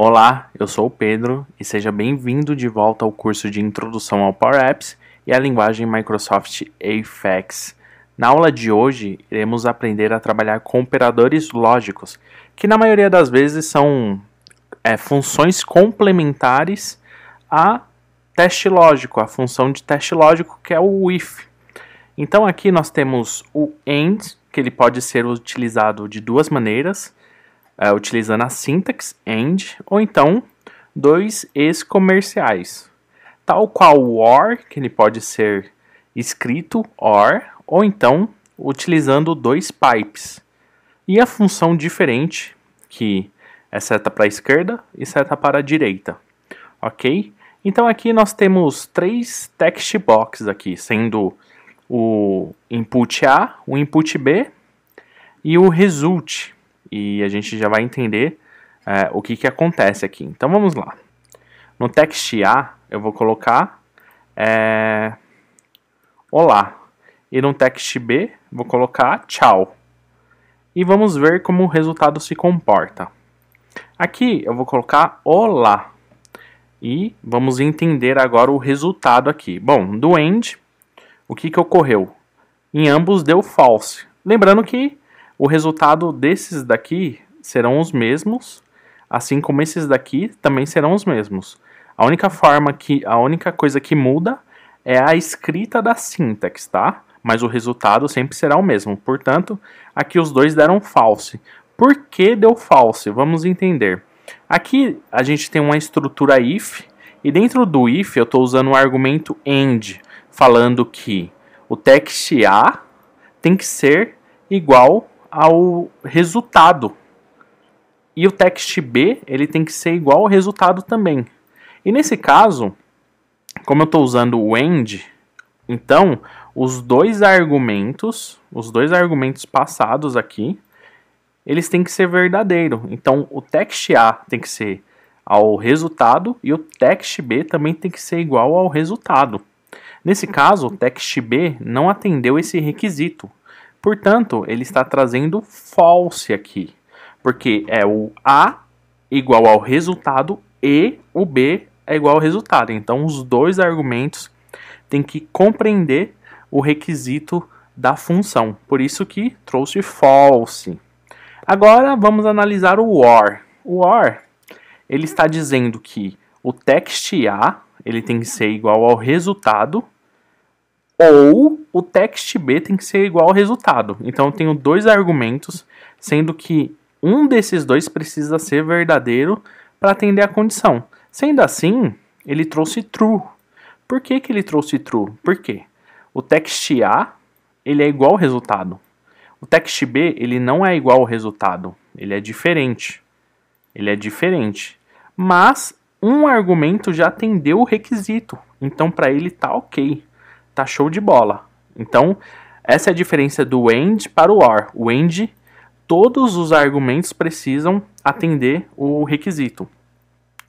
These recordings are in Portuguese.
Olá, eu sou o Pedro e seja bem-vindo de volta ao curso de Introdução ao Power Apps e à linguagem Microsoft Apex. Na aula de hoje, iremos aprender a trabalhar com operadores lógicos, que na maioria das vezes são é, funções complementares a teste lógico, a função de teste lógico que é o if. Então aqui nós temos o And que ele pode ser utilizado de duas maneiras é, utilizando a syntax AND, ou então dois ex-comerciais, tal qual o OR, que ele pode ser escrito OR, ou então utilizando dois pipes. E a função diferente, que é seta para a esquerda e seta para a direita, ok? Então aqui nós temos três text boxes aqui, sendo o input A, o input B e o result e a gente já vai entender é, o que, que acontece aqui. Então vamos lá. No text A eu vou colocar é, Olá. E no text B vou colocar Tchau. E vamos ver como o resultado se comporta. Aqui eu vou colocar Olá. E vamos entender agora o resultado aqui. Bom, do end, o que, que ocorreu? Em ambos deu false. Lembrando que o resultado desses daqui serão os mesmos, assim como esses daqui também serão os mesmos. A única forma que a única coisa que muda é a escrita da sintaxe, tá? Mas o resultado sempre será o mesmo. Portanto, aqui os dois deram false. Por que deu false? Vamos entender. Aqui a gente tem uma estrutura if e dentro do if eu estou usando o argumento end, falando que o text A tem que ser igual ao resultado. E o text B ele tem que ser igual ao resultado também. E nesse caso, como eu estou usando o AND, então os dois argumentos, os dois argumentos passados aqui, eles têm que ser verdadeiro. Então o text A tem que ser ao resultado e o text B também tem que ser igual ao resultado. Nesse caso, o text B não atendeu esse requisito. Portanto, ele está trazendo false aqui, porque é o A igual ao resultado e o B é igual ao resultado. Então, os dois argumentos têm que compreender o requisito da função. Por isso que trouxe false. Agora, vamos analisar o OR. O OR, ele está dizendo que o text A ele tem que ser igual ao resultado ou o text B tem que ser igual ao resultado. Então eu tenho dois argumentos, sendo que um desses dois precisa ser verdadeiro para atender a condição. Sendo assim, ele trouxe true. Por que, que ele trouxe true? Porque o text A ele é igual ao resultado. O text B ele não é igual ao resultado, ele é diferente. Ele é diferente. Mas um argumento já atendeu o requisito, então para ele tá ok tá show de bola. Então, essa é a diferença do AND para o OR. O AND, todos os argumentos precisam atender o requisito.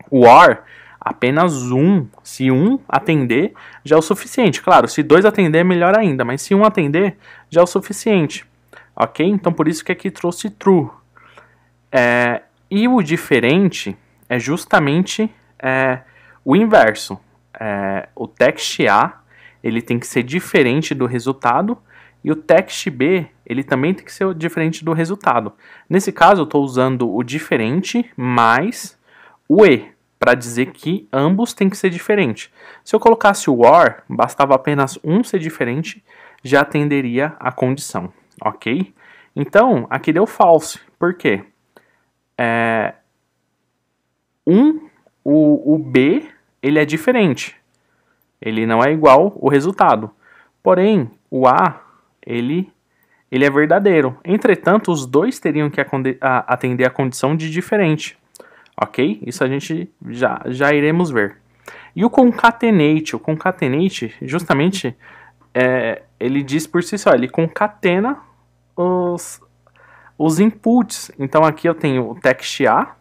O OR, apenas um. Se um atender, já é o suficiente. Claro, se dois atender, é melhor ainda. Mas se um atender, já é o suficiente. Ok? Então, por isso que aqui trouxe true. É, e o diferente é justamente é, o inverso. É, o text A ele tem que ser diferente do resultado e o text B ele também tem que ser diferente do resultado. Nesse caso, eu estou usando o diferente mais o E para dizer que ambos têm que ser diferentes. Se eu colocasse o OR, bastava apenas um ser diferente, já atenderia a condição, ok? Então, aqui deu false, por quê? É, um, o, o B, ele é diferente, ele não é igual o resultado. Porém, o A, ele, ele é verdadeiro. Entretanto, os dois teriam que atender a condição de diferente. Ok? Isso a gente já, já iremos ver. E o concatenate, o concatenate, justamente, é, ele diz por si só, ele concatena os, os inputs. Então aqui eu tenho o text A,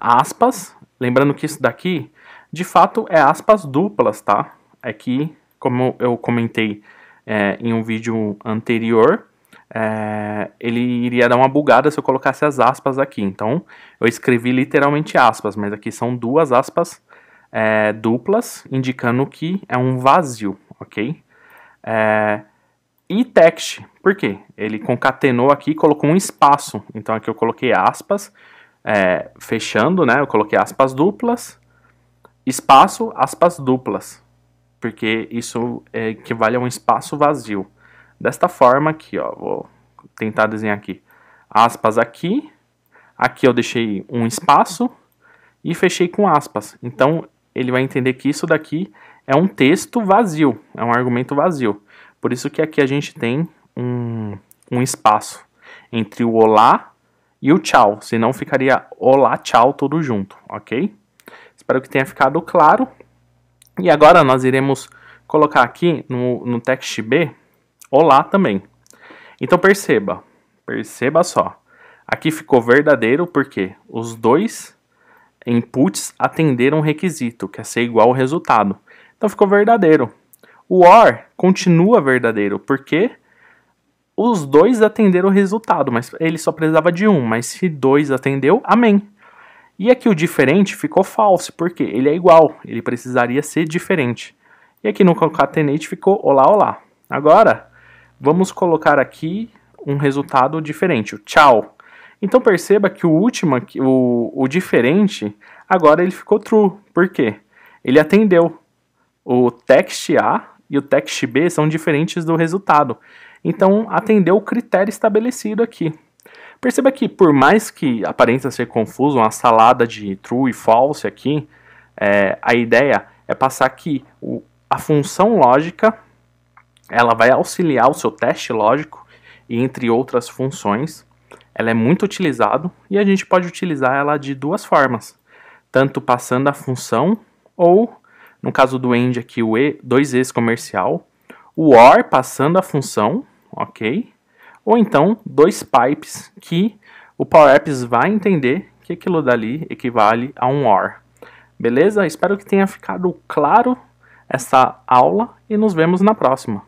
aspas, lembrando que isso daqui de fato, é aspas duplas, tá? É que, como eu comentei é, em um vídeo anterior, é, ele iria dar uma bugada se eu colocasse as aspas aqui. Então, eu escrevi literalmente aspas, mas aqui são duas aspas é, duplas, indicando que é um vazio, ok? É, e text, por quê? Ele concatenou aqui e colocou um espaço. Então, aqui eu coloquei aspas, é, fechando, né? Eu coloquei aspas duplas, espaço, aspas duplas, porque isso é, equivale a um espaço vazio. Desta forma aqui, ó, vou tentar desenhar aqui. Aspas aqui, aqui eu deixei um espaço e fechei com aspas. Então, ele vai entender que isso daqui é um texto vazio, é um argumento vazio. Por isso que aqui a gente tem um, um espaço entre o olá e o tchau, senão ficaria olá, tchau, tudo junto, ok? Espero que tenha ficado claro. E agora nós iremos colocar aqui no, no text B, olá também. Então perceba, perceba só. Aqui ficou verdadeiro porque os dois inputs atenderam o requisito, que é ser igual ao resultado. Então ficou verdadeiro. O OR continua verdadeiro porque os dois atenderam o resultado, mas ele só precisava de um. Mas se dois atendeu, amém. E aqui o diferente ficou falso, porque ele é igual, ele precisaria ser diferente. E aqui no concatenate ficou olá, olá. Agora, vamos colocar aqui um resultado diferente, o tchau. Então perceba que o último, o, o diferente, agora ele ficou true. Por quê? Ele atendeu. O text A e o text B são diferentes do resultado. Então atendeu o critério estabelecido aqui. Perceba que, por mais que aparenta ser confuso, uma salada de true e false aqui, é, a ideia é passar que o, a função lógica ela vai auxiliar o seu teste lógico e entre outras funções. Ela é muito utilizada e a gente pode utilizar ela de duas formas, tanto passando a função ou, no caso do end aqui, o e, dois comercial, o or passando a função, ok? Ou então dois pipes que o Power Apps vai entender que aquilo dali equivale a um OR. Beleza? Espero que tenha ficado claro essa aula e nos vemos na próxima.